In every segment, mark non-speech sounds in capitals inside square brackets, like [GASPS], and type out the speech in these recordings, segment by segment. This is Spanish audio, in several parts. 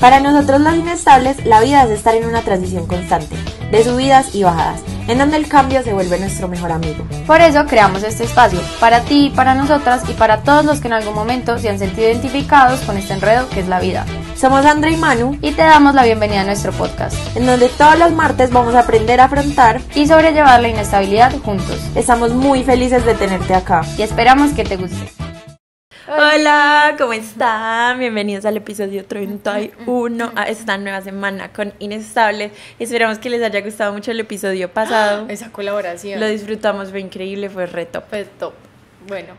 Para nosotros los inestables, la vida es estar en una transición constante, de subidas y bajadas, en donde el cambio se vuelve nuestro mejor amigo. Por eso creamos este espacio, para ti, para nosotras y para todos los que en algún momento se han sentido identificados con este enredo que es la vida. Somos Andre y Manu y te damos la bienvenida a nuestro podcast, en donde todos los martes vamos a aprender a afrontar y sobrellevar la inestabilidad juntos. Estamos muy felices de tenerte acá y esperamos que te guste. Hola, ¿cómo están? Bienvenidos al episodio 31 a esta nueva semana con Inestable. Esperamos que les haya gustado mucho el episodio pasado. [GASPS] Esa colaboración. Lo disfrutamos, fue increíble, fue reto Fue top. Bueno,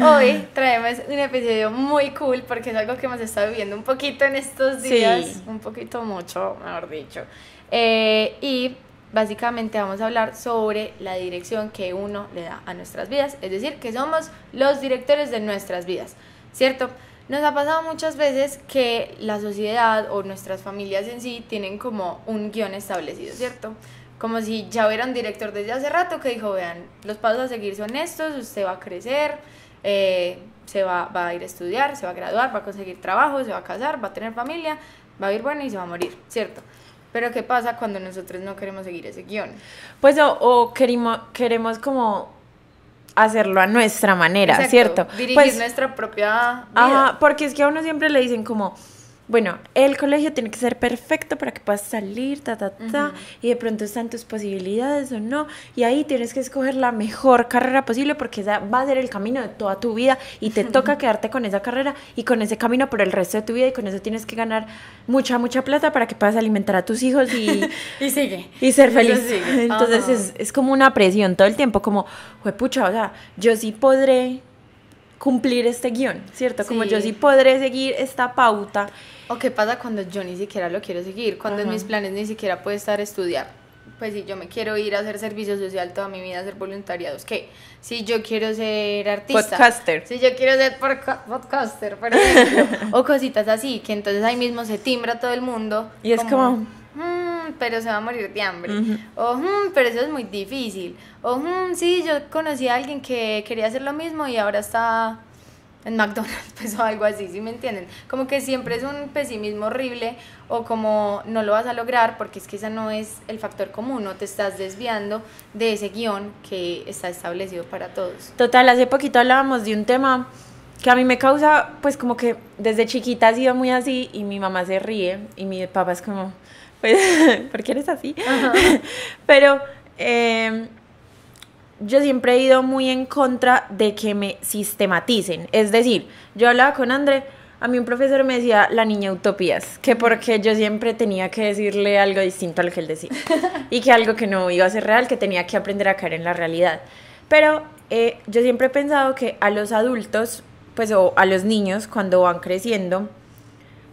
Hoy traemos un episodio muy cool porque es algo que hemos estado viviendo un poquito en estos días, un poquito mucho, mejor dicho. Eh, y básicamente vamos a hablar sobre la dirección que uno le da a nuestras vidas, es decir, que somos los directores de nuestras vidas, ¿cierto? Nos ha pasado muchas veces que la sociedad o nuestras familias en sí tienen como un guión establecido, ¿cierto? Como si ya hubiera un director desde hace rato que dijo, vean, los pasos a seguir son estos, usted va a crecer, eh, se va, a ir a estudiar, se va a graduar, va a conseguir trabajo, se va a casar, va a tener familia, va a ir bueno y se va a morir, ¿cierto? Pero ¿qué pasa cuando nosotros no queremos seguir ese guión? Pues o, queremos, como hacerlo a nuestra manera, ¿cierto? Dirigir pues nuestra propia... Vida. porque es que a uno siempre le dicen como, bueno, el colegio tiene que ser perfecto para que puedas salir, ta, ta, ta, y de pronto están tus posibilidades o no, y ahí tienes que escoger la mejor carrera posible porque esa va a ser el camino de toda tu vida y te [LAUGHS] toca quedarte con esa carrera y con ese camino por el resto de tu vida y con eso tienes que ganar mucha, mucha plata para que puedas alimentar a tus hijos y, [LAUGHS] sigue. Y ser feliz. [LAUGHS] Entonces es, como una presión todo el tiempo, como, pucha, o sea, yo sí podré cumplir este guión, ¿cierto? Como yo sí podré seguir esta pauta ¿O qué pasa cuando yo ni siquiera lo quiero seguir? Cuando en mis planes ni siquiera puede estar estudiar. Pues si yo me quiero ir a hacer servicio social toda mi vida, a hacer voluntariados, ¿qué? Si yo quiero ser artista. Podcaster. Si yo quiero ser podcaster, por [LAUGHS] ejemplo. o cositas así, que entonces ahí mismo se timbra todo el mundo. Y es como... Mm, pero se va a morir de hambre. O, mm, pero eso es muy difícil. O, mm, sí, yo conocí a alguien que quería hacer lo mismo y ahora está en McDonald's, [LAUGHS] pues o algo así, si me entienden? Como que siempre es un pesimismo horrible o como no lo vas a lograr porque es que ese no es el factor común, no te estás desviando de ese guión que está establecido para todos. Total, hace poquito hablábamos de un tema que a mí me causa, pues como que desde chiquita ha sido muy así y mi mamá se ríe y mi papá es como, [LAUGHS] pues, [LAUGHS] ¿por qué eres así? Pero... Eh, yo siempre he ido muy en contra de que me sistematicen. Es decir, yo hablaba con André, a mí un profesor me decía la niña utopías, que porque yo siempre tenía que decirle algo distinto al que él decía y que algo que no iba a ser real, que tenía que aprender a caer en la realidad. Pero eh, yo siempre he pensado que a los adultos, pues o a los niños cuando van creciendo,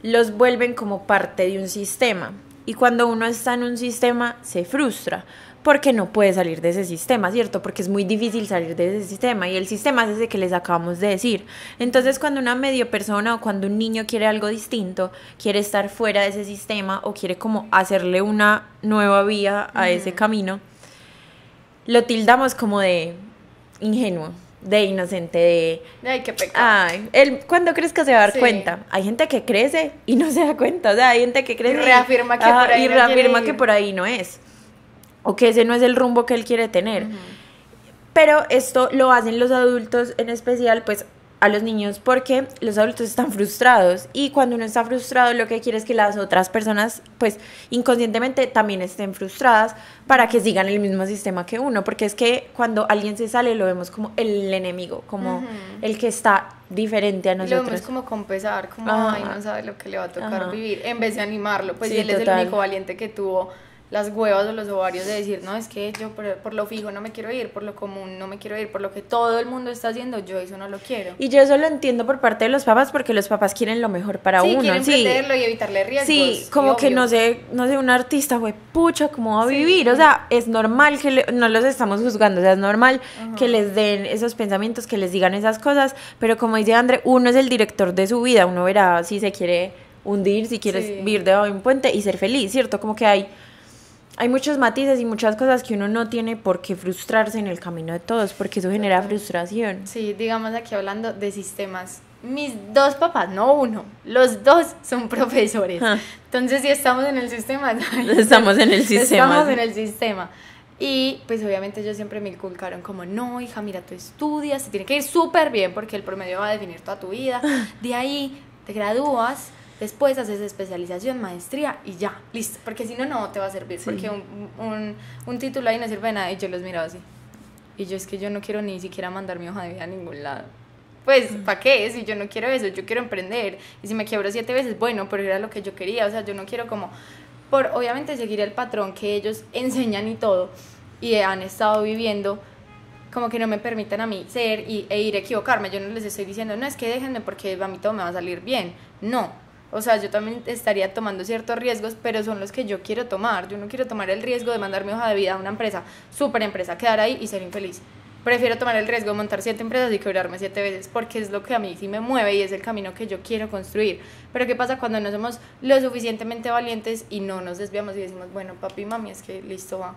los vuelven como parte de un sistema. Y cuando uno está en un sistema, se frustra porque no puede salir de ese sistema, ¿cierto? Porque es muy difícil salir de ese sistema y el sistema es ese que les acabamos de decir. Entonces, cuando una medio persona o cuando un niño quiere algo distinto, quiere estar fuera de ese sistema o quiere como hacerle una nueva vía a ese camino, lo tildamos como de ingenuo, de inocente, de... Ay, qué pecado. Ay, él cuando crezca se va a dar cuenta. Hay gente que crece y no se da cuenta, o sea, hay gente que crece reafirma que y, reafirma que por ahí no es o que ese no es el rumbo que él quiere tener. Pero esto lo hacen los adultos en especial, pues a los niños porque los adultos están frustrados y cuando uno está frustrado lo que quiere es que las otras personas pues inconscientemente también estén frustradas para que sigan el mismo sistema que uno porque es que cuando alguien se sale lo vemos como el enemigo como el que está diferente a nosotros lo vemos como con pesar como no sabe lo que le va a tocar vivir en vez de animarlo pues él es el único valiente que tuvo las huevas o los ovarios de decir, no, es que yo por, lo fijo no me quiero ir, por lo común no me quiero ir, por lo que todo el mundo está haciendo, yo eso no lo quiero. Y yo eso lo entiendo por parte de los papás porque los papás quieren lo mejor para uno. sí, quieren y evitarle riesgos. Sí, como que no sé, no sé, un artista, fue pucha, ¿cómo va a vivir? O sea, es normal que no los estamos juzgando, o sea, es normal que les den esos pensamientos, que les digan esas cosas, pero como dice André, uno es el director de su vida, uno verá si se quiere hundir, si quiere vivir debajo de un puente y ser feliz, ¿cierto? Como que hay hay muchos matices y muchas cosas que uno no tiene por qué frustrarse en el camino de todos, porque eso genera frustración. Sí, digamos aquí hablando de sistemas. Mis dos papás, no uno, los dos son profesores. Ah. Entonces, si estamos en el sistema, [LAUGHS] estamos en el sistema. Estamos en el sistema. Y pues obviamente ellos siempre me inculcaron como, no, hija, mira, tú estudias, se tiene que ir súper bien porque el promedio va a definir toda tu vida. Ah. De ahí te gradúas Después haces especialización, maestría y ya, listo. Porque si no, no te va a servir. Porque un, un, título ahí no sirve de nada. Y yo los miraba así. Y yo es que yo no quiero ni siquiera mandar mi hoja de vida a ningún lado. Pues, mm. ¿para qué? Si yo no quiero eso, yo quiero emprender. Y si me quiebro siete veces, bueno, pero era lo que yo quería. O sea, yo no quiero como, por obviamente seguir el patrón que ellos enseñan y todo, y han estado viviendo, como que no me permitan a mí ser y, e ir a equivocarme. Yo no les estoy diciendo, no, es que déjenme porque a mí todo me va a salir bien. No, o sea, yo también estaría tomando ciertos riesgos, pero son los que yo quiero tomar. Yo no quiero tomar el riesgo de mandar mi hoja de vida a una empresa, super empresa, quedar ahí y ser infeliz. Prefiero tomar el riesgo de montar siete empresas y quebrarme siete veces, porque es lo que a mí sí me mueve y es el camino que yo quiero construir. Pero ¿qué pasa cuando no somos lo suficientemente valientes y no nos desviamos y decimos, bueno, papi, mami, es que listo va?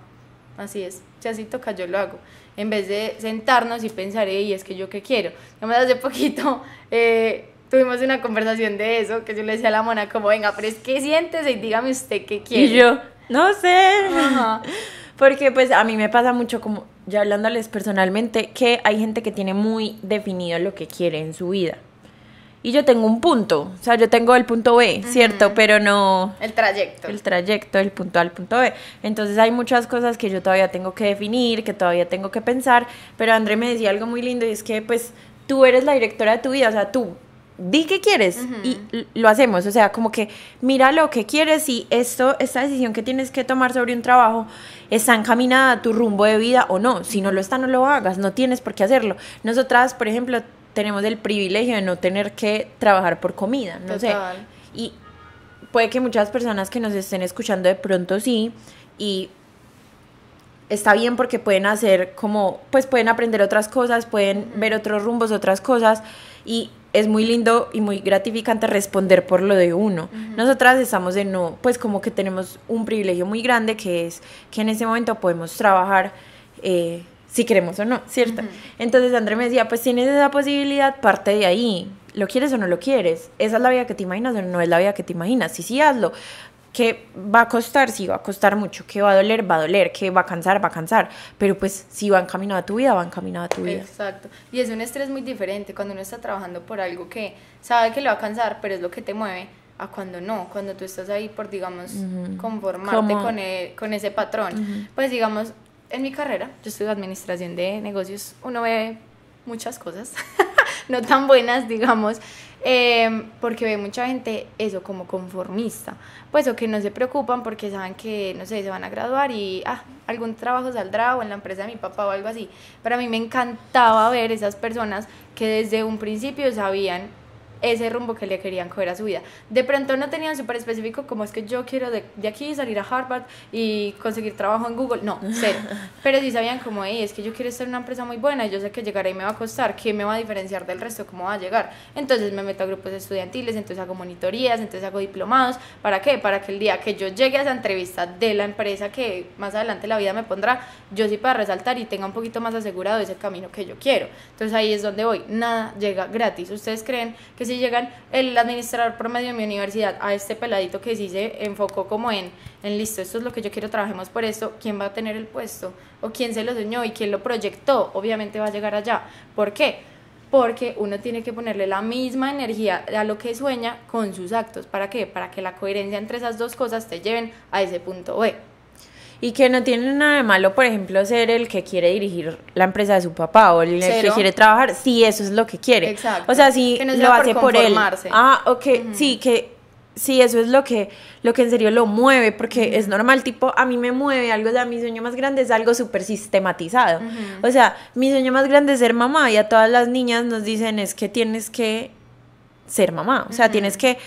Así es, si toca, yo lo hago. En vez de sentarnos y pensar, y es que yo qué quiero. Además, hace poquito [LAUGHS] eh, tuvimos una conversación de eso, que yo le decía a la mona como, venga, pero es que siéntese y dígame usted qué quiere. Y yo, no sé. [LAUGHS] Porque pues a mí me pasa mucho como, ya hablándoles personalmente, que hay gente que tiene muy definido lo que quiere en su vida. Y yo tengo un punto, o sea, yo tengo el punto B, ¿cierto? Pero no... El trayecto. El trayecto, el punto A al punto B. Entonces hay muchas cosas que yo todavía tengo que definir, que todavía tengo que pensar, pero André me decía algo muy lindo y es que pues tú eres la directora de tu vida, o sea, tú, di qué quieres y lo hacemos. O sea, como que mira lo que quieres y esto, esta decisión que tienes que tomar sobre un trabajo está encaminada a tu rumbo de vida o no. Si no lo está, no lo hagas, no tienes por qué hacerlo. Nosotras, por ejemplo, tenemos el privilegio de no tener que trabajar por comida, no sé. Y puede que muchas personas que nos estén escuchando de pronto sí y está bien porque pueden hacer como, pues pueden aprender otras cosas, pueden ver otros rumbos, otras cosas y es muy lindo y muy gratificante responder por lo de uno. Nosotras estamos en, no, pues como que tenemos un privilegio muy grande que es que en ese momento podemos trabajar eh, si queremos o no, ¿cierto? Entonces André me decía, pues tienes esa posibilidad, parte de ahí. ¿Lo quieres o no lo quieres? ¿Esa es la vida que te imaginas o no es la vida que te imaginas? Sí, sí, hazlo que va a costar, sí, va a costar mucho, que va a doler, va a doler, que va a cansar, va a cansar, pero pues si va camino a tu vida, va encaminado a tu vida. Exacto, y es un estrés muy diferente cuando uno está trabajando por algo que sabe que le va a cansar, pero es lo que te mueve, a cuando no, cuando tú estás ahí por, digamos, conformarte con, e, con, ese patrón. Pues digamos, en mi carrera, yo estudio administración de negocios, uno ve muchas cosas. [LAUGHS] [LAUGHS] no tan buenas, digamos, eh, porque ve mucha gente eso como conformista, pues o que no se preocupan porque saben que, no sé, se van a graduar y ah, algún trabajo saldrá o en la empresa de mi papá o algo así. Pero a mí me encantaba ver esas personas que desde un principio sabían ese rumbo que le querían coger a su vida. De pronto no tenían súper específico como es que yo quiero de, de, aquí salir a Harvard y conseguir trabajo en Google, no, sé, [LAUGHS] pero sí sabían como, es que yo quiero estar en una empresa muy buena y yo sé que llegar ahí me va a costar, ¿qué me va a diferenciar del resto? ¿Cómo va a llegar? Entonces me meto a grupos estudiantiles, entonces hago monitorías, entonces hago diplomados, ¿para qué? Para que el día que yo llegue a esa entrevista de la empresa que más adelante la vida me pondrá, yo sí para resaltar y tenga un poquito más asegurado ese camino que yo quiero. Entonces ahí es donde voy, nada llega gratis. ¿Ustedes creen que si si llegan el administrador promedio de mi universidad a este peladito que sí se enfocó como en, en listo, esto es lo que yo quiero, trabajemos por esto, ¿quién va a tener el puesto? ¿O quién se lo soñó y quién lo proyectó? Obviamente va a llegar allá. ¿Por qué? Porque uno tiene que ponerle la misma energía a lo que sueña con sus actos. ¿Para qué? Para que la coherencia entre esas dos cosas te lleven a ese punto B. Y que no tiene nada de malo, por ejemplo, ser el que quiere dirigir la empresa de su papá o el, que quiere trabajar, si eso es lo que quiere. O sea, si sí, lo hace por, él. Ah, ok, sí, que sí, eso es lo que, lo que en serio lo mueve, porque es normal, tipo, a mí me mueve algo, o sea, mi sueño más grande es algo súper sistematizado. O sea, mi sueño más grande es ser mamá y a todas las niñas nos dicen es que tienes que ser mamá, o sea, tienes que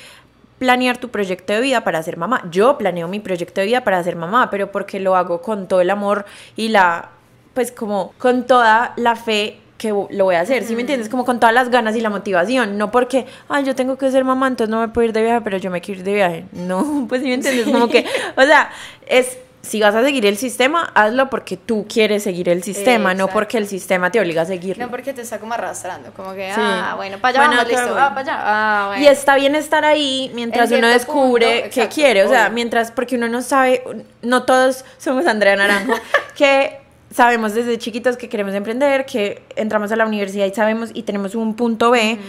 planear tu proyecto de vida para ser mamá. Yo planeo mi proyecto de vida para ser mamá, pero porque lo hago con todo el amor y la, pues como con toda la fe que lo voy a hacer, ¿sí me entiendes? Como con todas las ganas y la motivación, no porque, ay yo tengo que ser mamá, entonces no me puedo ir de viaje, pero yo me quiero ir de viaje. No, [LAUGHS] pues sí me entiendes, como que, o sea, es si vas a seguir el sistema, hazlo porque tú quieres seguir el sistema, no porque el sistema te obliga a seguirlo. No porque te está como arrastrando, como que, ah, bueno, para allá, vamos, listo, ah, para allá. Ah, y está bien estar ahí mientras uno descubre qué quiere, o sea, mientras, porque uno no sabe, no todos somos Andrea Naranjo, [LAUGHS] que sabemos desde chiquitos que queremos emprender, que entramos a la universidad y sabemos y tenemos un punto B.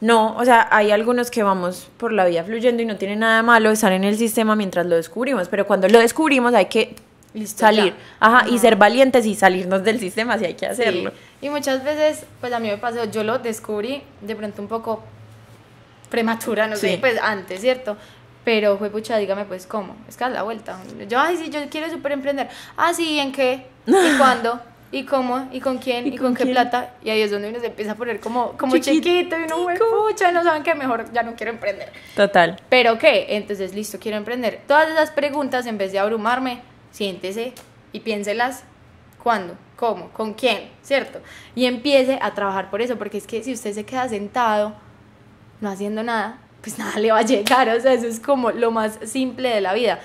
No, o sea, hay algunos que vamos por la vida fluyendo y no tiene nada de malo estar en el sistema mientras lo descubrimos, pero cuando lo descubrimos hay que salir, ajá, y ser valientes y salirnos del sistema si hay que hacerlo. Y muchas veces, pues a mí me pasó, yo lo descubrí de pronto un poco prematura, no sé, pues antes, ¿cierto? Pero fue pucha, dígame pues cómo, es que a la vuelta. Yo, ay, sí, yo quiero super emprender. Ah, sí, ¿en qué? ¿Y [LAUGHS] cuándo? ¿Y cómo? ¿Y con quién? ¿Y, con, qué plata? Y ahí es donde uno se empieza a poner como, como chiquito, y uno, y no saben que mejor ya no quiero emprender. Total. ¿Pero qué? Entonces, listo, quiero emprender. Todas esas preguntas, en vez de abrumarme, siéntese y piénselas. ¿Cuándo? ¿Cómo? ¿Con quién? ¿Cierto? Y empiece a trabajar por eso, porque es que si usted se queda sentado, no haciendo nada, pues nada le va a llegar. O sea, eso es como lo más simple de la vida.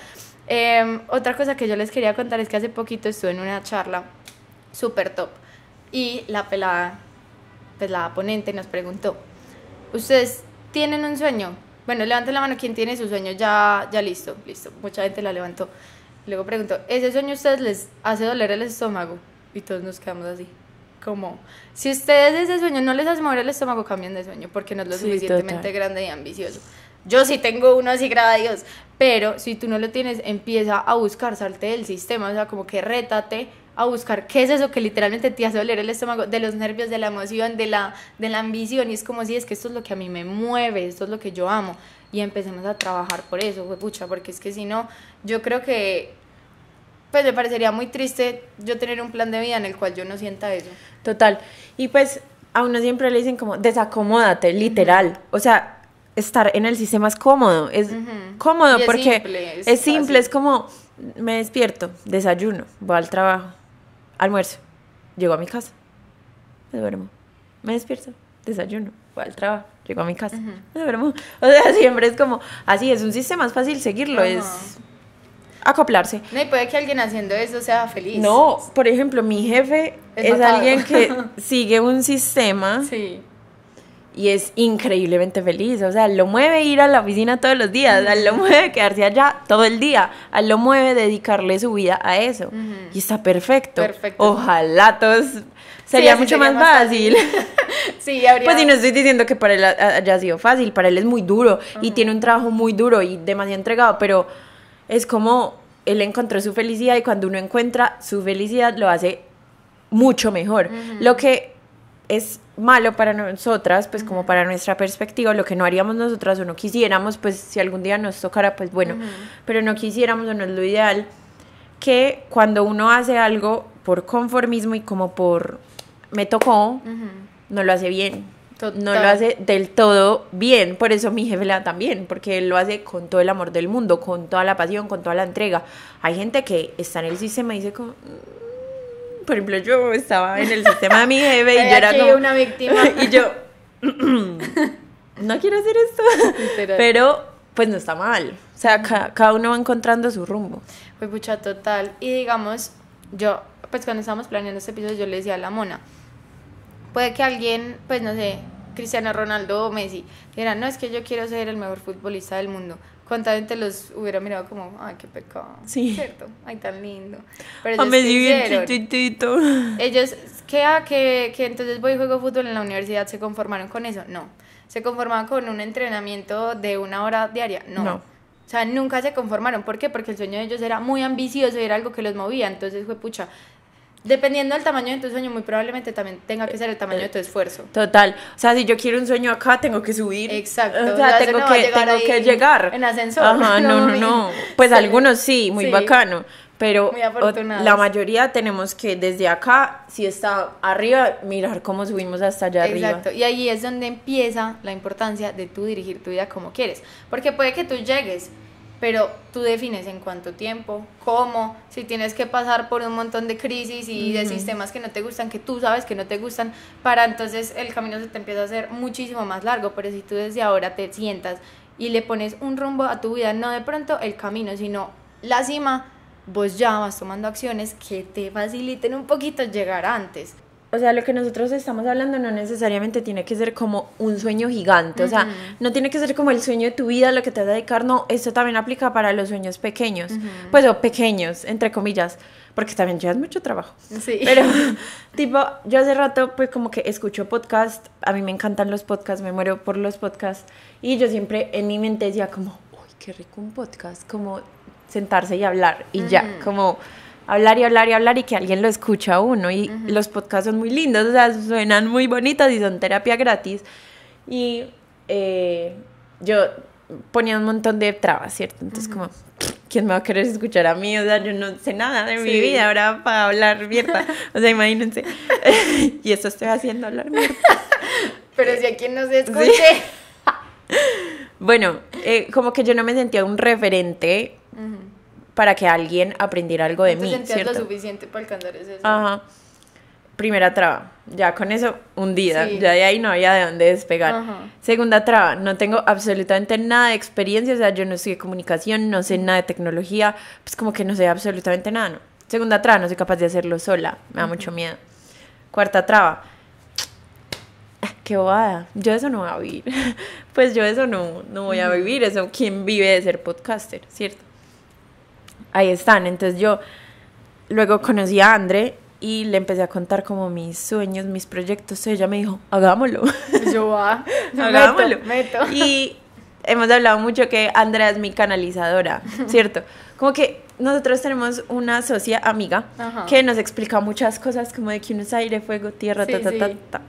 Em, otra cosa que yo les quería contar es que hace poquito estuve en una charla súper top. Y la pelada, pues la ponente nos preguntó, ¿ustedes tienen un sueño? Bueno, levanten la mano quien tiene su sueño ya, ya listo, listo. Mucha gente la levantó. Luego preguntó, ¿ese sueño a ustedes les hace doler el estómago? Y todos nos quedamos así. Como, si ustedes ese sueño no les hace mover el estómago, cambien de sueño porque no es lo suficientemente grande y ambicioso. Yo sí tengo uno así, graba Dios. Pero si tú no lo tienes, empieza a buscar, salte del sistema. O sea, como que rétate, a buscar qué es eso que literalmente te hace doler el estómago, de los nervios, de la emoción, de la, de la ambición. Y es como si es que esto es lo que a mí me mueve, esto es lo que yo amo. Y empecemos a trabajar por eso, pucha, porque es que si no, yo creo que pues me parecería muy triste yo tener un plan de vida en el cual yo no sienta eso. Total. Y pues a uno siempre le dicen como desacomódate, literal. O sea, estar en el sistema es cómodo, es cómodo porque es, simple, es como me despierto, desayuno, voy al trabajo, almuerzo, llego a mi casa, me duermo, me despierto, desayuno, voy al trabajo, llego a mi casa, me duermo. [LAUGHS] O sea, siempre es como, así es un sistema, es fácil seguirlo, es acoplarse. No, y puede que alguien haciendo eso sea feliz. No, por ejemplo, mi jefe es, es alguien que [LAUGHS] sigue un sistema. Sí y es increíblemente feliz. O sea, lo mueve ir a la oficina todos los días, lo mueve quedarse allá todo el día, lo mueve dedicarle su vida a eso. Y está perfecto. perfecto. Ojalá todos. Sería mucho más, fácil. [LAUGHS] sí, habría... Pues y no estoy diciendo que para él haya sido fácil, para él es muy duro y tiene un trabajo muy duro y demasiado entregado, pero es como él encontró su felicidad y cuando uno encuentra su felicidad lo hace mucho mejor. Lo que es malo para nosotras, pues como para nuestra perspectiva, lo que no haríamos nosotras o no quisiéramos, pues si algún día nos tocara, pues bueno, pero no quisiéramos o no es lo ideal, que cuando uno hace algo por conformismo y como por me tocó, no lo hace bien. No lo hace del todo bien, por eso mi jefe la también, porque él lo hace con todo el amor del mundo, con toda la pasión, con toda la entrega. Hay gente que está en el sistema y dice como, por ejemplo, yo estaba en el sistema de mi jefe y yo era como... una víctima. [LAUGHS] y yo, no quiero hacer esto. Pero, pues no está mal. O sea, cada uno va encontrando su rumbo. Fue pucha, total. Y digamos, yo, pues cuando estábamos planeando este episodio, yo le decía a la mona, puede que alguien, pues no sé, Cristiano Ronaldo o Messi, dijera, no, es que yo quiero ser el mejor futbolista del mundo cuánta gente los hubiera mirado como, ay, qué pecado, ¿cierto? Ay, tan lindo. Pero ellos, me bien Ellos, ¿qué? Ah, que, que entonces voy juego fútbol en la universidad, ¿se conformaron con eso? No. ¿Se conformaban con un entrenamiento de una hora diaria? No. no. O sea, nunca se conformaron. ¿Por qué? Porque el sueño de ellos era muy ambicioso y era algo que los movía. Entonces fue pucha, dependiendo del tamaño de tu sueño, muy probablemente también tenga que ser el tamaño de tu esfuerzo. Total. O sea, si yo quiero un sueño acá, tengo que subir. Exacto. O sea, tengo, que, llegar. En ascensor. Ajá, [LAUGHS] no, no, no. Pues algunos sí, muy bacano. Pero la mayoría tenemos que desde acá, si está arriba, mirar cómo subimos hasta allá arriba. Exacto. Y ahí es donde empieza la importancia de tú dirigir tu vida como quieres. Porque puede que tú llegues pero tú defines en cuánto tiempo, cómo, si tienes que pasar por un montón de crisis y de sistemas que no te gustan, que tú sabes que no te gustan, para entonces el camino se te empieza a hacer muchísimo más largo, pero si tú desde ahora te sientas y le pones un rumbo a tu vida, no de pronto el camino, sino la cima, vos ya vas tomando acciones que te faciliten un poquito llegar antes o sea, lo que nosotros estamos hablando no necesariamente tiene que ser como un sueño gigante, o sea, no tiene que ser como el sueño de tu vida, lo que te vas a dedicar, no, esto también aplica para los sueños pequeños, pues o pequeños, entre comillas, porque también llevas mucho trabajo. Sí. Pero, [LAUGHS] tipo, yo hace rato, pues como que escucho podcast, a mí me encantan los podcasts, me muero por los podcasts, y yo siempre en mi mente decía como, uy, qué rico un podcast, como sentarse y hablar, y ya, como hablar y hablar y hablar y que alguien lo escucha a uno. Y los podcasts son muy lindos, o sea, suenan muy bonitos y son terapia gratis. Y eh, yo ponía un montón de trabas, ¿cierto? Entonces, como, ¿quién me va a querer escuchar a mí? O sea, yo no sé nada de mi vida ahora para hablar mierda. O sea, imagínense. [LAUGHS] [LAUGHS] y eso estoy haciendo, hablar Pero si a quien no se escuche. [LAUGHS] bueno, eh, como que yo no me sentía un referente para que alguien aprendiera algo de mí. ¿cierto? lo suficiente para alcanzar ese. Ajá. Primera traba, ya con eso hundida, ya de ahí no había de dónde despegar. Segunda traba, no tengo absolutamente nada de experiencia, o sea, yo no estudié comunicación, no sé nada de tecnología, pues como que no sé absolutamente nada, ¿no? Segunda traba, no soy capaz de hacerlo sola, me da mucho miedo. Cuarta traba, qué bobada, yo eso no voy a vivir, [LAUGHS] pues yo eso no, no voy a vivir, eso, ¿quién vive de ser podcaster, cierto? ahí están. Entonces yo luego conocí a Andre y le empecé a contar como mis sueños, mis proyectos. Ella me dijo, hagámoslo. Yo, va, ah, [LAUGHS] hagámoslo. Meto, Y hemos hablado mucho que Andrea es mi canalizadora, [LAUGHS] ¿cierto? Como que nosotros tenemos una socia amiga que nos explica muchas cosas como de que uno es aire, fuego, tierra, ta, ta, ta, ta.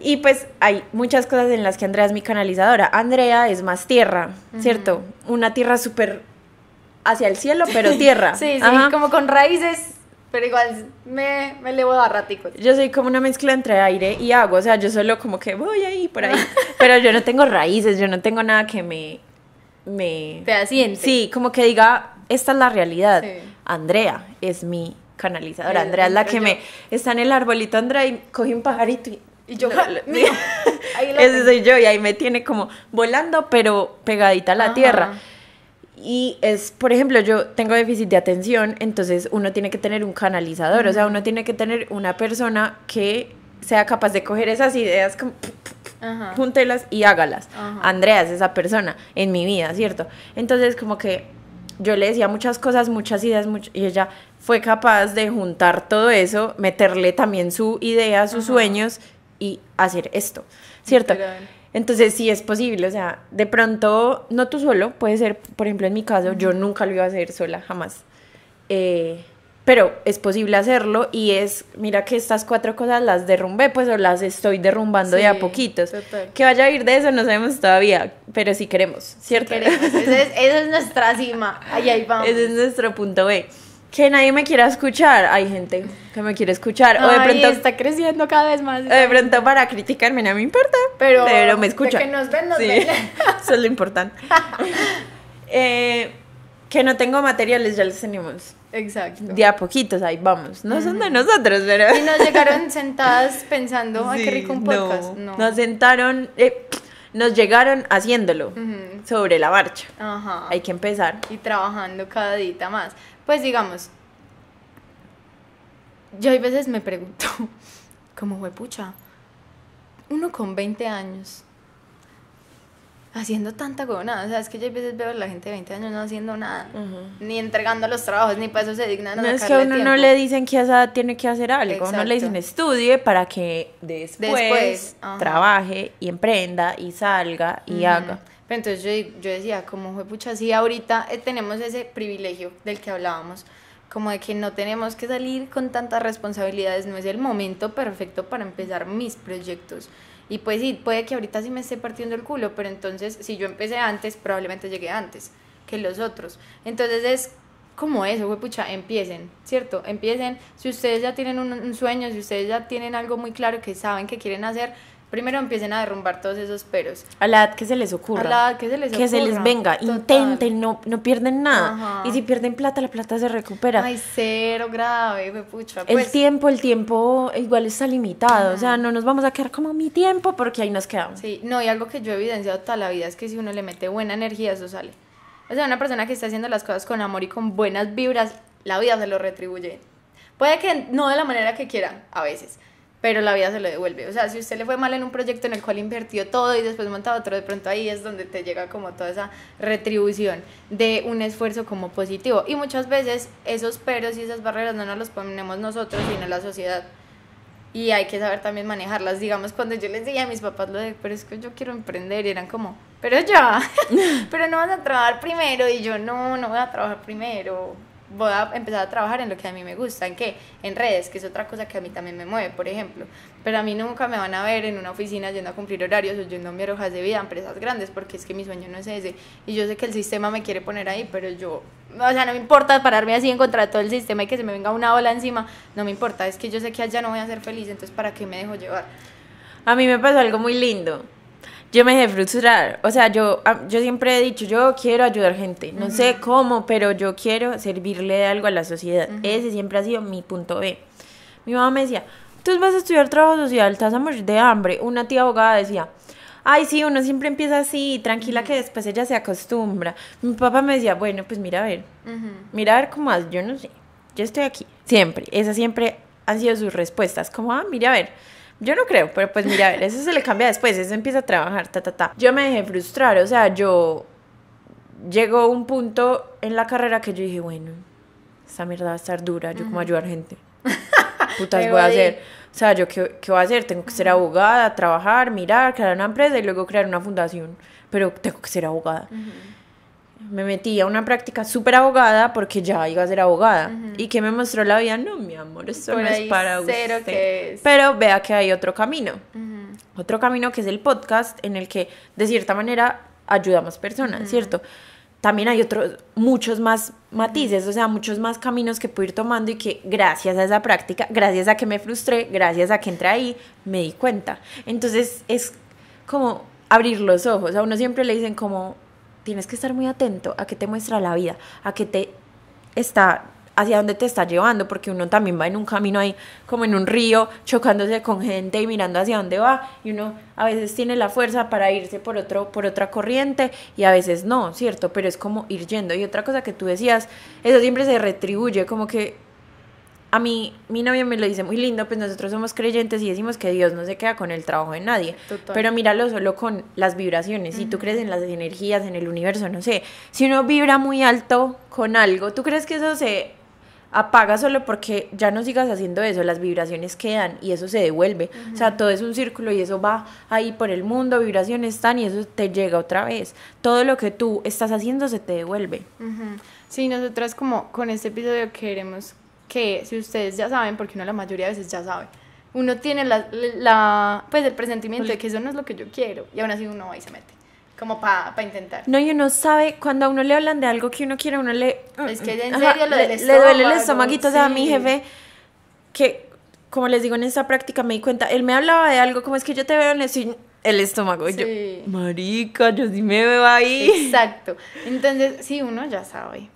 Y pues hay muchas cosas en las que Andrea es mi canalizadora. Andrea es más tierra, ¿cierto? Una tierra súper hacia el cielo, pero tierra. Sí, sí, como con raíces pero igual me, me elevo a ratico Yo soy como una mezcla entre aire y agua, o sea, yo solo como que voy ahí, por ahí, [LAUGHS] pero yo no tengo raíces, yo no tengo nada que me... me Te asiente. Sí, como que diga, esta es la realidad, Andrea es mi canalizadora, Andrea es la que me... Está en el arbolito Andrea y coge un pajarito y... yo, [LAUGHS] [LAUGHS] Ese soy yo y ahí me tiene como volando, pero pegadita a la tierra. Y es, por ejemplo, yo tengo déficit de atención, entonces uno tiene que tener un canalizador, o sea, uno tiene que tener una persona que sea capaz de coger esas ideas, como, júntelas y hágalas. Andrea es esa persona en mi vida, ¿cierto? Entonces, como que yo le decía muchas cosas, muchas ideas, y ella fue capaz de juntar todo eso, meterle también su idea, sus sueños y hacer esto, ¿cierto? Entonces sí es posible, o sea, de pronto, no tú solo, puede ser, por ejemplo, en mi caso, yo nunca lo iba a hacer sola, jamás. Eh, pero es posible hacerlo y es, mira que estas cuatro cosas las derrumbé, pues o las estoy derrumbando de a poquitos. Que vaya a ir de eso no sabemos todavía, pero sí queremos, ¿cierto? esa es, es, nuestra cima, ahí, ahí vamos. [LAUGHS] Ese es nuestro punto B que nadie me quiera escuchar. Hay gente que me quiere escuchar. o de pronto. está creciendo cada vez más. De pronto para criticarme no me importa. Pero, pero me escucha. que nos ven, [LAUGHS] Eso es lo importante. [LAUGHS] Eh, que no tengo materiales, ya los tenemos. Exacto. De a poquitos, ahí vamos. No son de nosotros, pero. Y nos llegaron [LAUGHS] sentadas pensando, ay, qué rico un podcast. No. Nos sentaron. Eh, nos llegaron haciéndolo sobre la marcha. Ajá. Hay que empezar. Y trabajando cada día más. Pues digamos, yo hay veces me pregunto, [LAUGHS] ¿cómo fue pucha? Uno con 20 años, haciendo tanta gobernada. O sea, es que yo a veces veo a la gente de 20 años no haciendo nada, ni entregando los trabajos, ni para eso se dignan No es que a uno no le dicen que tiene que hacer algo, a uno le dicen estudie para que después, trabaje y emprenda y salga y haga. Pero entonces yo, decía, como fue pucha, sí, ahorita eh, tenemos ese privilegio del que hablábamos, como de que no tenemos que salir con tantas responsabilidades, no es el momento perfecto para empezar mis proyectos. Y pues sí, puede que ahorita sí me esté partiendo el culo, pero entonces si yo empecé antes, probablemente llegué antes que los otros. Entonces es como eso, pucha, empiecen, ¿cierto? Empiecen, si ustedes ya tienen un, sueño, si ustedes ya tienen algo muy claro que saben que quieren hacer, primero empiecen a derrumbar todos esos peros. A la edad que se les ocurra. A la que se les ocurra. Que se les venga, intenten, no, no pierden nada. Y si pierden plata, la plata se recupera. Ay, cero grave, me pucha. El pues. tiempo, el tiempo igual está limitado, o sea, no nos vamos a quedar como mi tiempo porque ahí nos quedamos. Sí, no, y algo que yo he evidenciado toda la vida es que si uno le mete buena energía, eso sale. O sea, una persona que está haciendo las cosas con amor y con buenas vibras, la vida se lo retribuye. Puede que no de la manera que quiera, a veces, pero la vida se lo devuelve. O sea, si usted le fue mal en un proyecto en el cual invirtió todo y después montaba otro, de pronto ahí es donde te llega como toda esa retribución de un esfuerzo como positivo. Y muchas veces esos peros y esas barreras no nos los ponemos nosotros, sino la sociedad. Y hay que saber también manejarlas. Digamos, cuando yo les dije a mis papás lo de, pero es que yo quiero emprender, eran como, pero ya, [LAUGHS] pero no vas a trabajar primero. Y yo, no, no voy a trabajar primero voy a empezar a trabajar en lo que a mí me gusta, en qué, en redes, que es otra cosa que a mí también me mueve, por ejemplo. Pero a mí nunca me van a ver en una oficina yendo a cumplir horarios o yendo a enviar hojas de vida a empresas grandes, porque es que mi sueño no es ese. Y yo sé que el sistema me quiere poner ahí, pero yo, o sea, no me importa pararme así en contra de todo el sistema y que se me venga una ola encima, no me importa, es que yo sé que allá no voy a ser feliz, entonces ¿para qué me dejo llevar? A mí me pasó algo muy lindo yo me dejé frustrar. O sea, yo, ah, yo siempre he dicho, yo quiero ayudar gente. No sé cómo, pero yo quiero servirle de algo a la sociedad. Ese siempre ha sido mi punto B. Mi mamá me decía, tú vas a estudiar trabajo social, estás a morir de hambre. Una tía abogada decía, ay, sí, uno siempre empieza así, tranquila que después ella se acostumbra. Mi papá me decía, bueno, pues mira a ver, mira a ver cómo haces, yo no sé, yo estoy aquí, siempre, esa siempre han sido sus respuestas, como, ah, mira a ver, yo no creo, pero pues mira, a eso se le cambia después, eso empieza a trabajar, ta, ta, ta. Yo me dejé frustrar, o sea, yo llegó un punto en la carrera que yo dije, bueno, esta mierda va a estar dura, yo como ayudar gente. [LAUGHS] Putas voy, a hacer. O sea, yo qué, voy a hacer? Tengo que ser abogada, trabajar, mirar, crear una empresa y luego crear una fundación. Pero tengo que ser abogada me metí a una práctica súper abogada porque ya iba a ser abogada. Y que me mostró la vida, no, mi amor, eso no es para usted. Pero vea que hay otro camino. Otro camino que es el podcast, en el que de cierta manera ayudamos personas, ¿cierto? También hay otros, muchos más matices, o sea, muchos más caminos que puedo ir tomando y que gracias a esa práctica, gracias a que me frustré, gracias a que entré ahí, me di cuenta. Entonces es como abrir los ojos. A uno siempre le dicen como, tienes que estar muy atento a qué te muestra la vida, a qué te está hacia dónde te está llevando, porque uno también va en un camino ahí, como en un río, chocándose con gente y mirando hacia dónde va, y uno a veces tiene la fuerza para irse por otro, por otra corriente, y a veces no, ¿cierto? Pero es como ir yendo. Y otra cosa que tú decías, eso siempre se retribuye, como que a mí mi novia me lo dice muy lindo, pues nosotros somos creyentes y decimos que Dios no se queda con el trabajo de nadie, pero míralo solo con las vibraciones, si tú crees en las energías, en el universo, no sé, si uno vibra muy alto con algo, ¿tú crees que eso se apaga solo porque ya no sigas haciendo eso, las vibraciones quedan y eso se devuelve. O sea, todo es un círculo y eso va ahí por el mundo, vibraciones están y eso te llega otra vez. Todo lo que tú estás haciendo se te devuelve. Sí, nosotras como con este episodio queremos que si ustedes ya saben, porque uno la mayoría de veces ya sabe, uno tiene la, pues el presentimiento de que eso no es lo que yo quiero y aún así uno ahí se mete como para intentar. No, y uno sabe, cuando a uno le hablan de algo que uno quiere, uno le... Mm, es que en mm, serio lo del estómago. Le duele el estomaguito, o sea, a mi jefe, que como les digo en esta práctica me di cuenta, él me hablaba de algo, como es que yo te veo en el, el estómago, yo, marica, yo sí me veo ahí. Exacto, entonces sí, uno ya sabe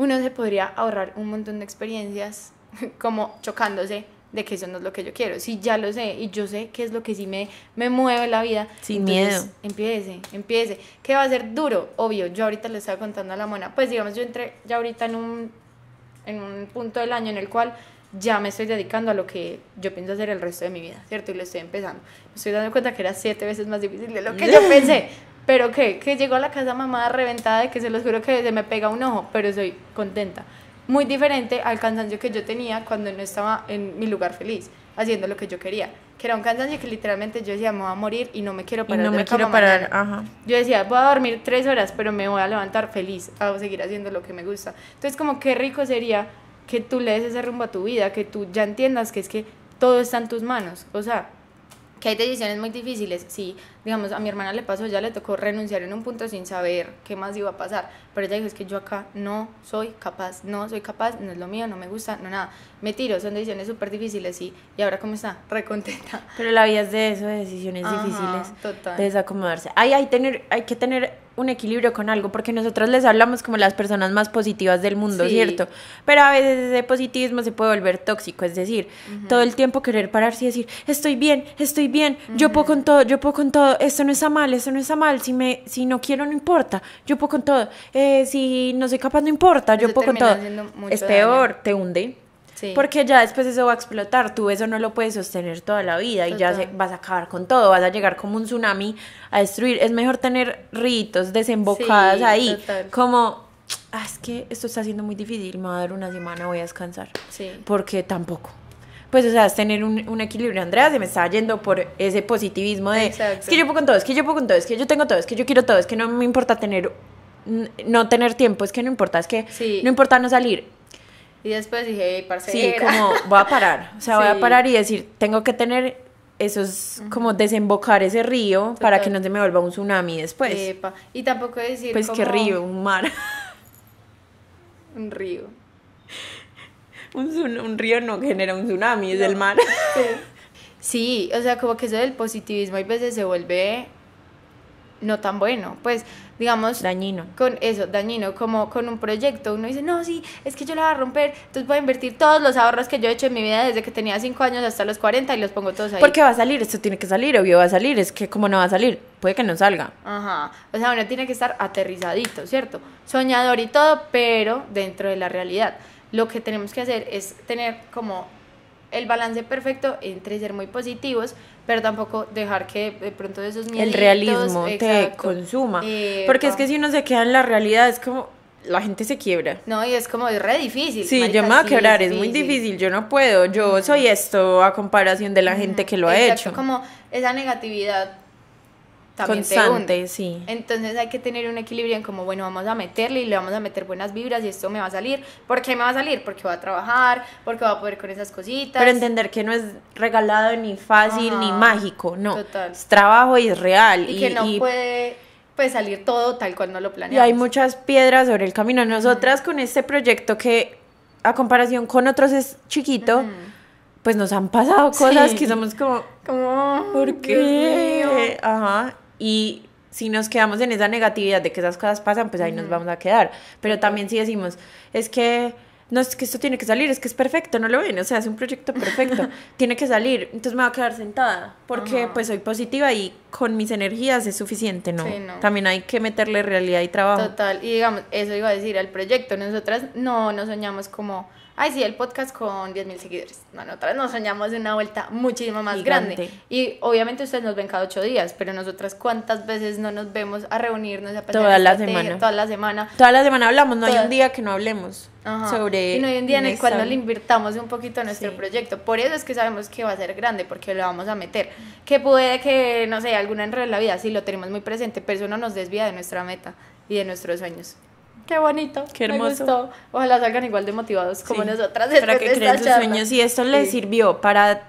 uno se podría ahorrar un montón de experiencias [LAUGHS] como chocándose de que eso no es lo que yo quiero. Si ya lo sé y yo sé qué es lo que sí me, me mueve la vida. Sin miedo. Empiece, empiece. Que va a ser duro, obvio. Yo ahorita le estaba contando a la mona. Pues digamos, yo entré ya ahorita en un, en un punto del año en el cual ya me estoy dedicando a lo que yo pienso hacer el resto de mi vida, ¿cierto? Y lo estoy empezando. Me estoy dando cuenta que era siete veces más difícil de lo que yo [LAUGHS] pensé. Pero que, que llego a la casa mamada reventada de que se los juro que se me pega un ojo, pero soy contenta. Muy diferente al cansancio que yo tenía cuando no estaba en mi lugar feliz, haciendo lo que yo quería. Que era un cansancio que literalmente yo decía, me voy a morir y no me quiero parar. Y no me quiero parar, ajá. Yo decía, voy a dormir tres horas, pero me voy a levantar feliz, a seguir haciendo lo que me gusta. Entonces, como qué rico sería que tú le des ese rumbo a tu vida, que tú ya entiendas que es que todo está en tus manos. O sea, que hay decisiones muy difíciles, sí, digamos, a mi hermana le pasó, ya le tocó renunciar en un punto sin saber qué más iba a pasar, pero ella dijo, es que yo acá no soy capaz, no soy capaz, no es lo mío, no me gusta, no nada, me tiro, son decisiones súper difíciles y, y ahora cómo está, recontenta. Pero la vida es de eso, de decisiones difíciles, total. de desacomodarse. hay hay, tener, hay que tener un equilibrio con algo, porque nosotros les hablamos como las personas más positivas del mundo, ¿cierto? Pero a veces ese positivismo se puede volver tóxico, es decir, todo el tiempo querer pararse y decir, estoy bien, estoy bien, yo puedo con todo, yo puedo con todo, eso esto no está mal, esto no está mal, si, me, si no quiero no importa, yo puedo con todo, eh, si no soy capaz no importa, yo puedo con todo. Es peor, te hunde. Porque ya después eso va a explotar, tú eso no lo puedes sostener toda la vida y ya vas a acabar con todo, vas a llegar como un tsunami a destruir. Es mejor tener ritos, desembocadas ahí, como, ah, es que esto está siendo muy difícil, me va a dar una semana, voy a descansar. Sí. Porque tampoco pues, o sea, es tener un, un, equilibrio. Andrea se me estaba yendo por ese positivismo de, es que yo puedo con todo, es que yo puedo con todo, es que yo tengo todo, es que yo quiero todo, es que no me importa tener, no tener tiempo, es que no importa, es que no importa no salir. Y después dije, hey, Sí, como, voy a parar, o sea, voy a [LAUGHS] parar y decir, tengo que tener esos, como desembocar ese río para que no se me vuelva un tsunami después. Y tampoco decir Pues ¿qué río, un mar. [LAUGHS] un río un, río no genera un tsunami, es el mar. [LAUGHS] Sí. o sea, como que eso del positivismo hay veces se vuelve no tan bueno, pues digamos dañino. Con eso, dañino, como con un proyecto, uno dice, "No, sí, es que yo la voy a romper, entonces voy a invertir todos los ahorros que yo he hecho en mi vida desde que tenía 5 años hasta los 40 y los pongo todos ahí." Porque va a salir, esto tiene que salir, obvio va a salir, es que como no va a salir, puede que no salga. Ajá. O sea, uno tiene que estar aterrizadito, ¿cierto? Soñador y todo, pero dentro de la realidad lo que tenemos que hacer es tener como el balance perfecto entre ser muy positivos, pero tampoco dejar que de pronto esos miedos... El realismo te consuma. Eh, porque es que si uno se queda en la realidad es como la gente se quiebra. No, y es como, es re difícil. Sí, yo me voy a quebrar, es, muy difícil, yo no puedo, yo soy esto a comparación de la gente que lo ha Exacto, hecho. como esa negatividad Constante, sí. Entonces hay que tener un equilibrio en como, bueno, vamos a meterle y le vamos a meter buenas vibras y esto me va a salir. ¿Por qué me va a salir? Porque va a trabajar, porque va a poder con esas cositas. Pero entender que no es regalado ni fácil ni mágico, no. Total. Es trabajo y es real. Y, que no puede puede salir todo tal cual no lo planeamos. Y hay muchas piedras sobre el camino. Nosotras con este proyecto que a comparación con otros es chiquito, pues nos han pasado cosas que somos como, como ¿por qué? Ajá. Y si nos quedamos en esa negatividad de que esas cosas pasan, pues ahí nos vamos a quedar. Pero también si decimos, es que no es que esto tiene que salir, es que es perfecto, no lo ven, o sea, es un proyecto perfecto, [LAUGHS] tiene que salir, entonces me voy a quedar sentada, porque pues soy positiva y con mis energías es suficiente, ¿no? Sí, ¿no? También hay que meterle realidad y trabajo. Total, y digamos, eso iba a decir al proyecto, nosotras no nos soñamos como ay, sí, el podcast con 10.000 seguidores. No, nos soñamos de una vuelta muchísimo más grande. Y obviamente ustedes nos ven cada ocho días, pero nosotras cuántas veces no nos vemos a reunirnos, a Toda la semana. Toda la semana. Toda la semana hablamos, no hay un día que no hablemos sobre... Y no hay un día en el cual no le invirtamos un poquito a nuestro proyecto. Por eso es que sabemos que va a ser grande, porque lo vamos a meter. Que puede que, no sé, alguna enredo en la vida, sí lo tenemos muy presente, pero eso no nos desvía de nuestra meta y de nuestros sueños qué bonito. Qué hermoso. Me gustó. Ojalá salgan igual de motivados como nosotras. Para que crean sus sueños. Y esto les sirvió para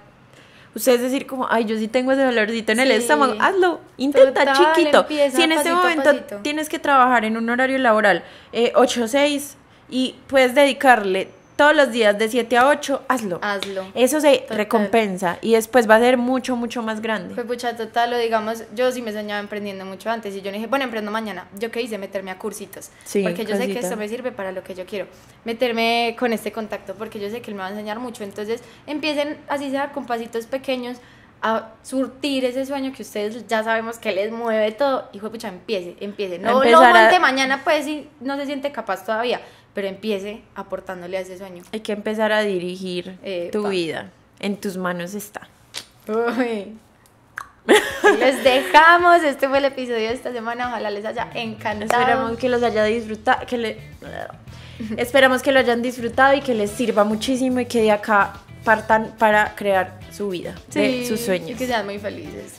ustedes decir como, ay, yo sí tengo ese dolorcito en el estómago, hazlo, intenta chiquito. si en este momento tienes que trabajar en un horario laboral eh, 8 o 6 y puedes dedicarle todos los días de 7 a 8, hazlo. Hazlo. Eso se recompensa y después va a ser mucho, mucho más grande. Pues pucha, total, digamos, yo sí me soñaba emprendiendo mucho antes y yo dije, bueno, emprendo mañana. Yo qué hice, meterme a cursitos. Sí, porque yo sé que esto me sirve para lo que yo quiero. Meterme con este contacto porque yo sé que él me va a enseñar mucho. Entonces empiecen así sea con pasitos pequeños a surtir ese sueño que ustedes ya sabemos que les mueve todo. y de pucha, empiece, empiece. No lo mañana, pues, si no se siente capaz todavía pero empiece aportándole a ese sueño. Hay que empezar a dirigir tu vida. En tus manos está. ¡Les dejamos. Este fue el episodio de esta semana. Ojalá les haya encantado. Esperamos que los haya disfrutado. Que Esperamos que lo hayan disfrutado y que les sirva muchísimo y que de acá partan para crear su vida, sus sueños. Y que sean muy felices.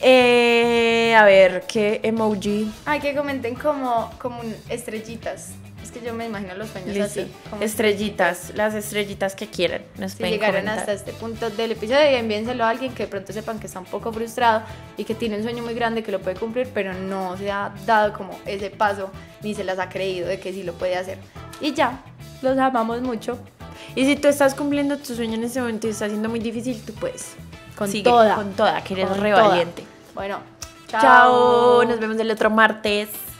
Eh, a ver, ¿qué emoji? Ay, que comenten como, como estrellitas yo me imagino los sueños así. Estrellitas, las estrellitas que quieran. Nos si llegaron hasta este punto del episodio, y a alguien que de pronto sepan que está un poco frustrado y que tiene un sueño muy grande que lo puede cumplir, pero no se ha dado como ese paso ni se las ha creído de que sí lo puede hacer. Y ya, los amamos mucho. Y si tú estás cumpliendo tu sueño en este momento y está siendo muy difícil, tú puedes. Con toda. Con toda, que eres re valiente. Bueno, chao. Chao, nos vemos el otro martes.